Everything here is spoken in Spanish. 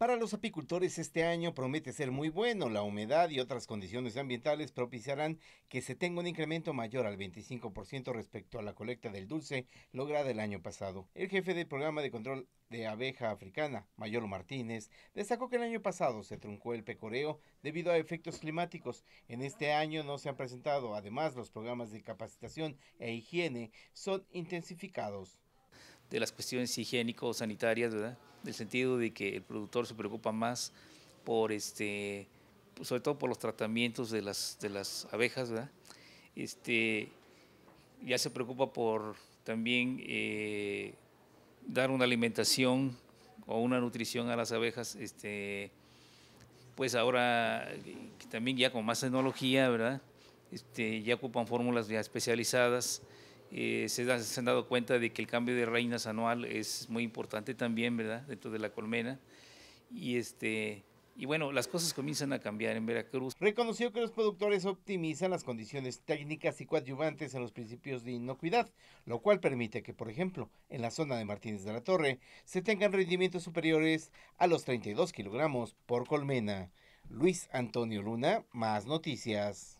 Para los apicultores este año promete ser muy bueno. La humedad y otras condiciones ambientales propiciarán que se tenga un incremento mayor al 25% respecto a la colecta del dulce lograda el año pasado. El jefe del programa de control de abeja africana, Mayor Martínez, destacó que el año pasado se truncó el pecoreo debido a efectos climáticos. En este año no se han presentado. Además, los programas de capacitación e higiene son intensificados de las cuestiones higiénico-sanitarias, ¿verdad? Del sentido de que el productor se preocupa más por este, pues, sobre todo por los tratamientos de las, de las abejas, ¿verdad? Este, ya se preocupa por también eh, dar una alimentación o una nutrición a las abejas, este, pues ahora también ya con más tecnología, ¿verdad? Este, ya ocupan fórmulas ya especializadas eh, se, han dado cuenta de que el cambio de reinas anual es muy importante también, ¿verdad?, dentro de la colmena. Y, este, y bueno, las cosas comienzan a cambiar en Veracruz. Reconoció que los productores optimizan las condiciones técnicas y coadyuvantes a los principios de inocuidad, lo cual permite que, por ejemplo, en la zona de Martínez de la Torre se tengan rendimientos superiores a los 32 kilogramos por colmena. Luis Antonio Luna, más noticias.